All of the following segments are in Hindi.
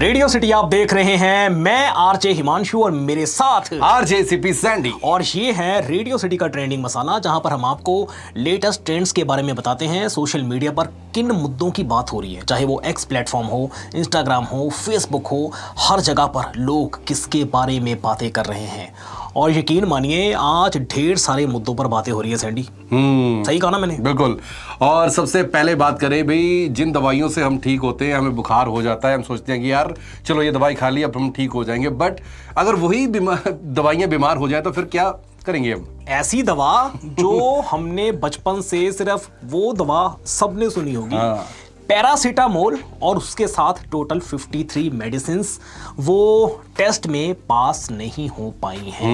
रेडियो सिटी आप देख रहे हैं मैं आरजे हिमांशु और मेरे साथ आरजे सीपी सैंडी और ये है रेडियो सिटी का ट्रेंडिंग मसाला जहां पर हम आपको लेटेस्ट ट्रेंड्स के बारे में बताते हैं सोशल मीडिया पर किन मुद्दों की बात हो रही है चाहे वो एक्स प्लेटफॉर्म हो इंस्टाग्राम हो फेसबुक हो हर जगह पर लोग किसके बारे में बातें कर रहे हैं और यकीन मानिए आज ढेर सारे मुद्दों पर बातें हो रही है सैंडी हम्म। सही कहा ना मैंने बिल्कुल और सबसे पहले बात करें भाई जिन दवाइयों से हम ठीक होते हैं हमें बुखार हो जाता है हम सोचते हैं कि यार चलो ये दवाई खा ली अब हम ठीक हो जाएंगे बट अगर वही दवाइयाँ बीमार हो जाए तो फिर क्या करेंगे हम ऐसी दवा जो हमने बचपन से सिर्फ वो दवा सबने सुनी होगी हाँ। पैरासीटामोल और उसके साथ टोटल 53 मेडिसिन वो टेस्ट में पास नहीं हो पाई हैं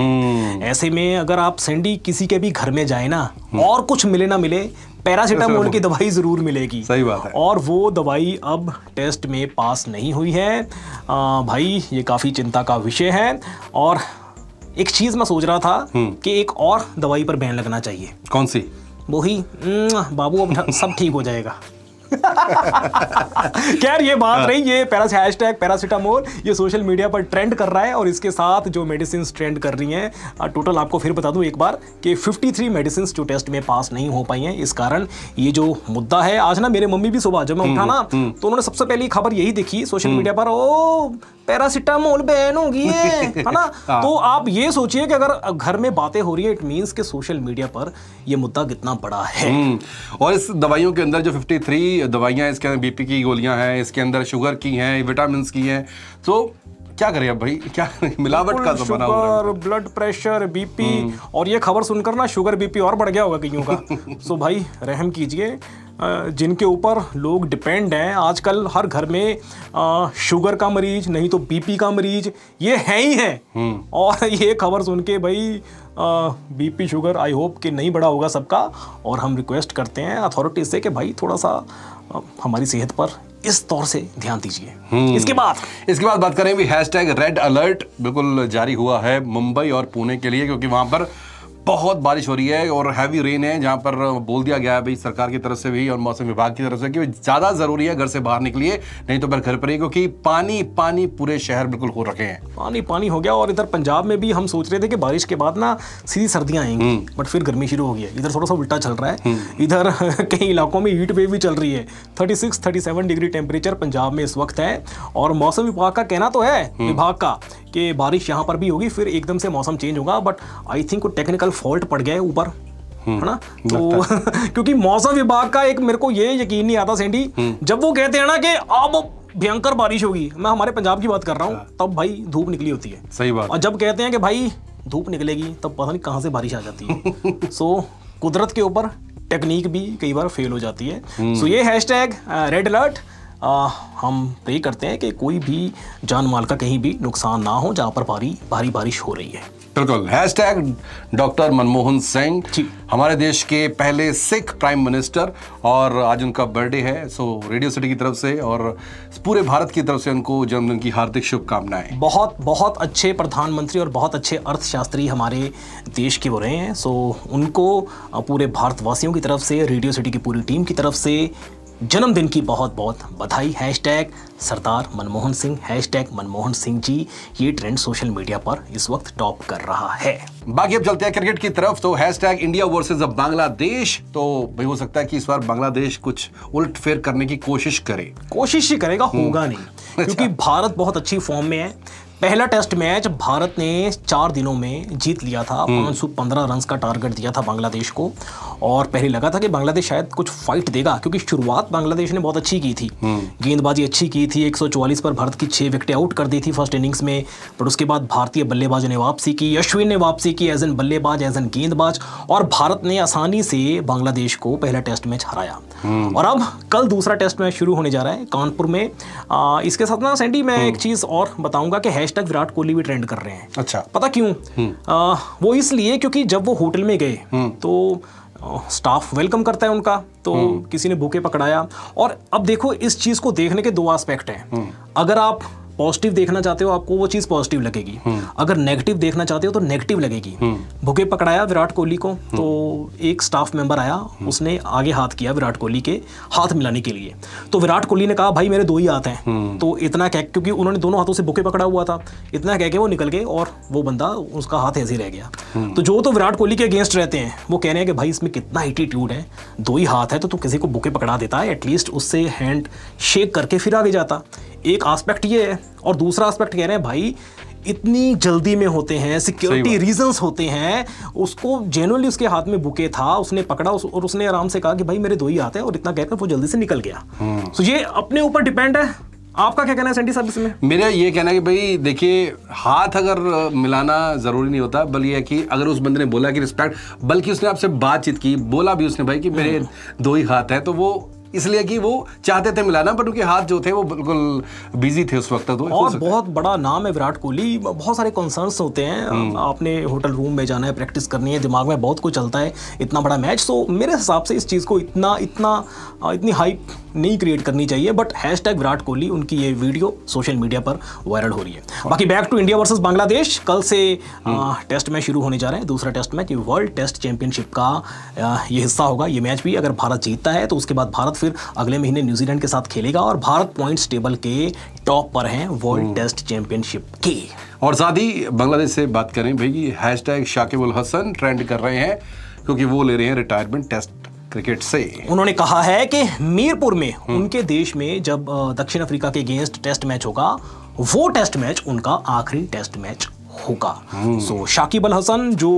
हम्म। ऐसे में अगर आप सेंडी किसी के भी घर में जाए ना हम्म। और कुछ मिले ना मिले पैरासीटामोल की दवाई ज़रूर मिलेगी सही बात है और वो दवाई अब टेस्ट में पास नहीं हुई है आ, भाई ये काफ़ी चिंता का विषय है और एक चीज़ मैं सोच रहा था हम्म। कि एक और दवाई पर बैन लगना चाहिए कौन सी वो ही बाबू अब सब ठीक हो जाएगा खैर ये बात नहीं हाँ। ये पैरास हैश टैग ये सोशल मीडिया पर ट्रेंड कर रहा है और इसके साथ जो मेडिसिन ट्रेंड कर रही हैं टोटल आपको फिर बता दूं एक बार कि 53 मेडिसिन जो टेस्ट में पास नहीं हो पाई हैं इस कारण ये जो मुद्दा है आज ना मेरे मम्मी भी सुबह जब मैं हम्म, उठा ना हम्म, हम्म। तो उन्होंने सबसे पहली खबर यही देखी सोशल मीडिया पर ओ पैरासिटामोल बैन होगी है है ना हाँ। तो आप ये सोचिए कि अगर घर में बातें हो रही है इट मीन्स कि सोशल मीडिया पर यह मुद्दा कितना बड़ा है हम्म, और इस दवाइयों के अंदर जो 53 दवाइयां इसके अंदर बीपी की गोलियां हैं इसके अंदर शुगर की हैं विटामिन की हैं तो क्या करें अब भाई क्या मिलावट का जमाना बना हुआ है ब्लड प्रेशर बीपी और ये खबर सुनकर ना शुगर बीपी और बढ़ गया होगा कईयों का सो भाई रहम कीजिए जिनके ऊपर लोग डिपेंड हैं आजकल हर घर में शुगर का मरीज नहीं तो बीपी का मरीज ये है ही है हम्म। और ये खबर सुन के भाई बीपी शुगर आई होप कि नहीं बड़ा होगा सबका और हम रिक्वेस्ट करते हैं अथॉरिटी से कि भाई थोड़ा सा हमारी सेहत पर इस तौर से ध्यान दीजिए हम्म। इसके बाद इसके बाद बात करें भी हैशटैग रेड अलर्ट बिल्कुल जारी हुआ है मुंबई और पुणे के लिए क्योंकि वहां पर बहुत बारिश हो रही है और हैवी रेन है जहाँ पर बोल दिया गया है भाई सरकार की तरफ से भी और मौसम विभाग की तरफ से कि ज़्यादा ज़रूरी है घर से बाहर निकलिए नहीं तो फिर घर पर ही क्योंकि पानी पानी पूरे शहर बिल्कुल हो रखे हैं पानी पानी हो गया और इधर पंजाब में भी हम सोच रहे थे कि बारिश के बाद ना सीधी सर्दियाँ आएंगी हम्म। बट फिर गर्मी शुरू हो गई है इधर थोड़ा सा उल्टा चल रहा है हम्म। इधर कई इलाकों में हीट वेव भी चल रही है thirty six thirty seven degree temperature Punjab में इस वक्त है और मौसम विभाग का कहना तो है हम्म। विभाग का कि बारिश यहाँ पर भी होगी फिर एकदम से मौसम चेंज होगा but I think technical fault पड़ गया है ऊपर हम्म, है ना तो क्योंकि मौसम विभाग का एक मेरे को ये यकीन नहीं आता सेंडी हम्म। जब वो कहते हैं ना कि अब भयंकर बारिश होगी मैं हमारे पंजाब की बात कर रहा हूँ अच्छा। तब भाई धूप निकली होती है सही बात और जब कहते हैं कि भाई धूप निकलेगी तब पता नहीं कहाँ से बारिश आ जाती है सो कुदरत के ऊपर टेक्निक भी कई बार फेल हो जाती है सो हम्म। ये हैश टैग रेड अलर्ट आ, हम प्रे करते हैं कि कोई भी जान माल का कहीं भी नुकसान ना हो जहाँ पर भारी भारी बारिश हो रही है बिल्कुल hash tag doctor Manmohan Singh हमारे देश के पहले सिख प्राइम मिनिस्टर और आज उनका बर्थडे है सो रेडियो सिटी की तरफ से और पूरे भारत की तरफ से उनको जन्मदिन की हार्दिक शुभकामनाएं बहुत बहुत अच्छे प्रधानमंत्री और बहुत अच्छे अर्थशास्त्री हमारे देश के हो रहे हैं सो उनको पूरे भारतवासियों की तरफ से रेडियो सिटी की पूरी टीम की तरफ से जन्मदिन की बहुत बहुत बधाई hash tag Sardar Manmohan Singh hash tag Manmohan Singh ji ये ट्रेंड सोशल मीडिया पर इस वक्त टॉप कर रहा है बाकी अब चलते हैं क्रिकेट की तरफ तो hash tag India versus Bangladesh तो भाई हो सकता है कि इस बार बांग्लादेश कुछ उल्ट फेर करने की कोशिश करे कोशिश ही करेगा हम्म। होगा नहीं अच्छा। क्योंकि भारत बहुत अच्छी फॉर्म में है पहला टेस्ट मैच भारत ने चार दिनों में जीत लिया था हम्म। पाँच सौ पंद्रह रन का टारगेट दिया था बांग्लादेश को और पहले लगा था कि बांग्लादेश शायद कुछ फाइट देगा क्योंकि शुरुआत बांग्लादेश ने बहुत अच्छी की थी हम्म। गेंदबाजी अच्छी की थी 144 पर भारत की छः विकेटें आउट कर दी थी फर्स्ट इनिंग्स में बट उसके बाद भारतीय बल्लेबाजों ने वापसी की अश्विन ने वापसी की एज एन बल्लेबाज एज एन गेंदबाज और भारत ने आसानी से बांग्लादेश को पहला टेस्ट मैच हराया हम्म। और अब कल दूसरा टेस्ट मैच शुरू होने जा रहा है कानपुर में इसके साथ ना सेंडी मैं एक चीज़ और बताऊंगा कि है हैशटैग विराट कोहली भी ट्रेंड कर रहे हैं अच्छा पता क्यों हम्म। आ, वो इसलिए क्योंकि जब वो होटल में गए हम्म। तो स्टाफ वेलकम करता है उनका तो हम्म। किसी ने भूखे पकड़ाया और अब देखो इस चीज को देखने के दो एस्पेक्ट हैं अगर आप पॉजिटिव देखना चाहते हो आपको वो चीज़ पॉजिटिव लगेगी हम्म। अगर नेगेटिव देखना चाहते हो तो नेगेटिव लगेगी हम्म। भूखे पकड़ाया विराट कोहली को हम्म। तो एक स्टाफ मेंबर आया उसने आगे हाथ किया विराट कोहली के हाथ मिलाने के लिए तो विराट कोहली ने कहा भाई मेरे दो ही हाथ हैं तो इतना कह क्योंकि उन्होंने दोनों हाथों से भूखे पकड़ा हुआ था इतना कह के वो निकल गए और वो बंदा उसका हाथ ऐसे रह गया तो जो तो विराट कोहली के अगेंस्ट रहते हैं वो कह रहे हैं कि भाई इसमें कितना एटीट्यूड है दो ही हाथ है तो तू किसी को भूखे पकड़ा देता है एटलीस्ट उससे हैंड शेक करके फिर आगे जाता एक आस्पेक्ट ये है और दूसरा आस्पेक्ट कह रहे हैं भाई इतनी जल्दी में होते हैं सिक्योरिटी रीजंस होते हैं उसको जेनरली उसके हाथ में बुके था उसने पकड़ा उस, और उसने आराम से कहा कि भाई मेरे दो ही हाथ है और इतना कहकर वो जल्दी से निकल गया सो हम्म। ये अपने ऊपर डिपेंड है आपका क्या कहना है सेंटी साहब इसमें मेरा ये कहना है कि भाई देखिए हाथ अगर मिलाना ज़रूरी नहीं होता बल्कि है कि अगर उस बंदे ने बोला कि रिस्पेक्ट बल्कि उसने आपसे बातचीत की बोला भी उसने भाई कि मेरे हम्म। दो ही हाथ है तो वो इसलिए कि वो चाहते थे मिलाना बट उनके हाथ जो थे वो बिल्कुल बिजी थे उस वक्त तो और बहुत बड़ा नाम है विराट कोहली बहुत सारे कंसर्न्स होते हैं हम्म। आपने होटल रूम में जाना है प्रैक्टिस करनी है दिमाग में बहुत कुछ चलता है इतना बड़ा मैच सो मेरे हिसाब से इस चीज़ को इतना इतना इतनी हाइप नहीं क्रिएट करनी चाहिए बट हैश विराट कोहली उनकी ये वीडियो सोशल मीडिया पर वायरल हो रही है हाँ। बाकी back to India versus Bangladesh कल से टेस्ट हम्म। मैच शुरू होने जा रहे हैं दूसरा test match world test championship का ये हिस्सा होगा ये मैच भी अगर भारत जीतता है तो उसके बाद भारत फिर अगले महीने न्यूजीलैंड के साथ खेलेगा और भारत पॉइंट्स टेबल के टॉप पर हैं वर्ल्ड हम्म। टेस्ट चैंपियनशिप के और साथ ही बांग्लादेश से बात करें भाई hashtag Shakibul Hasan trend कर रहे हैं क्योंकि वो ले रहे हैं रिटायरमेंट टेस्ट क्रिकेट से उन्होंने कहा है कि मीरपुर में हम्म। उनके देश में जब दक्षिण अफ्रीका के अगेंस्ट टेस्ट मैच होगा वो टेस्ट मैच उनका आखिरी टेस्ट मैच होगा सो हम्म। शाकिब अल हसन जो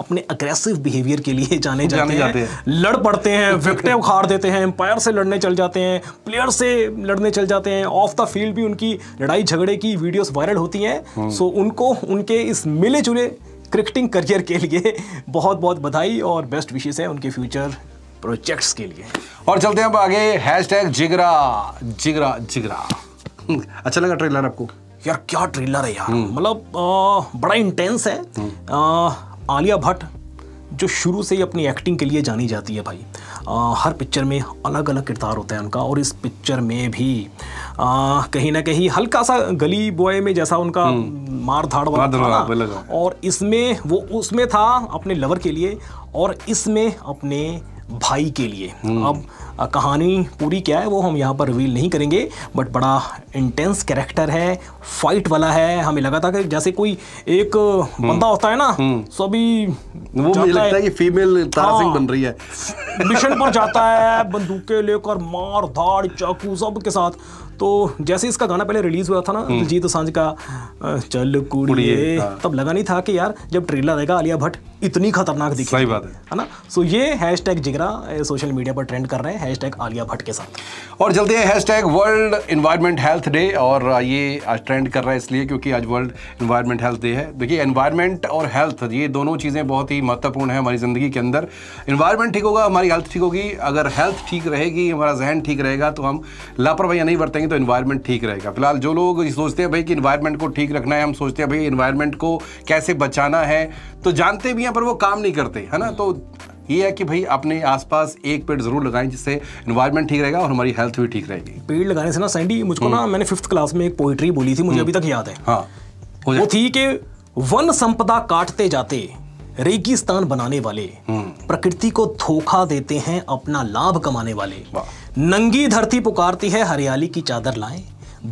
अपने अग्रेसिव बिहेवियर के लिए जाने जाते, जाने जाते हैं, हैं लड़ पड़ते हैं विकटें उखाड़ देते हैं एम्पायर से लड़ने चल जाते हैं प्लेयर से लड़ने चल जाते हैं ऑफ द फील्ड भी उनकी लड़ाई झगड़े की वीडियोस वायरल होती हैं सो हम्म। उनको उनके इस मिले जुले क्रिकेटिंग करियर के लिए बहुत बहुत बधाई और बेस्ट विशेष है उनके फ्यूचर प्रोजेक्ट्स के लिए और चलते हैं अब आगे हैश टैग जिगरा जिगरा जिगरा अच्छा लगा ट्रेलर आपको यार क्या ट्रेलर है यार मतलब बड़ा इंटेंस है आ, आलिया भट्ट जो शुरू से ही अपनी एक्टिंग के लिए जानी जाती है भाई आ, हर पिक्चर में अलग अलग किरदार होता है उनका और इस पिक्चर में भी कहीं ना कहीं हल्का सा गली बॉय में जैसा उनका हम्म। मार धाड़ वाला और इसमें वो उसमें था अपने लवर के लिए और इसमें अपने भाई के लिए अब कहानी पूरी क्या है वो हम यहाँ पर रिवील नहीं करेंगे बट बड़ा इंटेंस कैरेक्टर है फाइट वाला है हमें लगा था कि जैसे कोई एक हम्म। बंदा होता है ना हम्म। सभी वो मुझे लगता है कि फीमेल हाँ, बन रही है मिशन पर जाता है बंदूकें लेकर मार धाड़ चाकू सब के साथ तो जैसे इसका गाना पहले रिलीज हुआ था ना हम्म। दिलजीत सांझ का चल कुड़िए हाँ। तब लगा नहीं था कि यार जब ट्रेलर आएगा आलिया भट्ट इतनी खतरनाक दिखी सही बात है है ना सो ये hash hashtag Jigra social media पर ट्रेंड कर रहे हैं हैश टैग आलिया भट्ट के साथ और जल्दी है hashtag world environment health day और ये आज ट्रेंड कर रहा है इसलिए क्योंकि आज वर्ल्ड इन्वायरमेंट हेल्थ डे है देखिए इन्वायरमेंट और हेल्थ ये दोनों चीज़ें बहुत ही महत्वपूर्ण है हमारी ज़िंदगी के अंदर इन्वायरमेंट ठीक होगा हमारी हेल्थ ठीक होगी अगर हेल्थ ठीक रहेगी हमारा जहन ठीक रहेगा तो हम लापरवाही नहीं बरतेंगे तो इन्वायरमेंट ठीक रहेगा फिलहाल जो लोग सोचते हैं भाई कि इन्वायरमेंट को ठीक रखना है हम सोचते हैं भाई इन्वायरमेंट को कैसे बचाना है तो जानते भी हैं हैं पर वो काम नहीं करते है ना तो ये है कि भाई अपने आसपास एक पेड़ जरूर लगाएं जिससे इन्वायरमेंट ठीक रहेगा और हमारी हेल्थ भी ठीक रहेगी पेड़ लगाने से ना सैंडी मुझको ना हम्म। मैंने फिफ्थ क्लास में एक पोइट्री बोली थी मुझे हम्म। अभी तक याद है हाँ वो थी कि वन संपदा काटते जाते रेगिस्तान बनाने वाले हम्म। प्रकृति को धोखा देते हैं अपना लाभ कमाने वाले नंगी धरती पुकारती है हरियाली की चादर लाए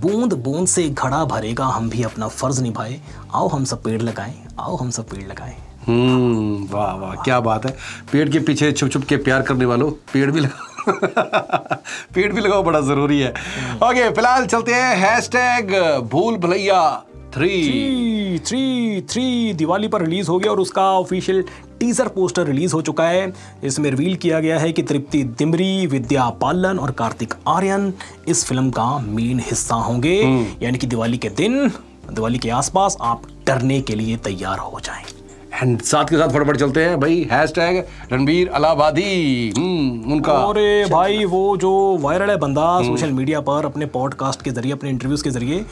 बूंद बूंद से घड़ा भरेगा हम भी अपना फर्ज निभाए आओ हम सब पेड़ लगाएं आओ हम सब पेड़ लगाएं हम्म वाह वाह क्या बात है पेड़ के पीछे छुप छुप के प्यार करने वालों पेड़ भी लगा पेड़ भी लगाओ बड़ा जरूरी है ओके फिलहाल चलते हैं hashtag Bhool Bhulaiyaa three three three Diwali पर रिलीज हो गया और उसका ऑफिशियल टीजर पोस्टर रिलीज हो चुका है इसमें रिवील किया गया है कि तृप्ति दिमरी विद्या पालन और कार्तिक आर्यन इस फिल्म का मेन हिस्सा होंगे हम्म। यानी कि दिवाली के दिन दिवाली के आसपास आप डरने के लिए तैयार हो जाएंगे एंड साथ के साथ फटाफट चलते हैं भाई हैश टैग रणबीर अलाबादी हम्म, उनका अरे भाई वो जो वायरल है बंदा सोशल मीडिया हम्म। पर अपने पॉडकास्ट के जरिए अपने इंटरव्यूज़ के जरिए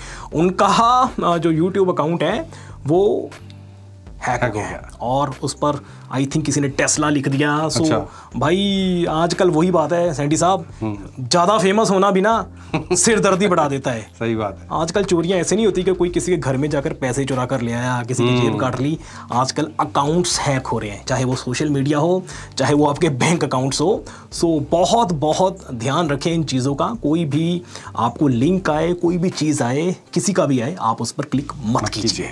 उनका जो यूट्यूब अकाउंट है वो हैक हो गया और उस पर आई थिंक किसी ने टेस्ला लिख दिया सो अच्छा। भाई आजकल वही बात है सैंडी साहब हम्म। ज़्यादा फेमस होना भी ना सिरदर्दी बढ़ा देता है सही बात है आजकल चोरियां ऐसे नहीं होती कि कोई किसी के घर में जाकर पैसे चुरा कर ले आया किसी की जेब हम्म। काट ली आजकल अकाउंट्स हैक हो रहे हैं चाहे वो सोशल मीडिया हो चाहे वो आपके बैंक अकाउंट्स हो सो बहुत बहुत ध्यान रखें इन चीज़ों का कोई भी आपको लिंक आए कोई भी चीज़ आए किसी का भी आए आप उस पर क्लिक मत कीजिए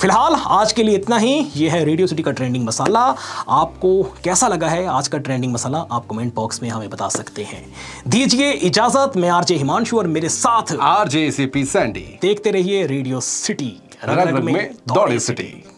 फिलहाल आज के लिए इतना ही ये है रेडियो सिटी का ट्रेंडिंग मसाला आपको कैसा लगा है आज का ट्रेंडिंग मसाला आप कमेंट बॉक्स में हमें बता सकते हैं दीजिए इजाजत मैं आरजे हिमांशु और मेरे साथ आरजे पी सैंडी देखते रहिए रेडियो सिटी रग रग में दौड़े सिटी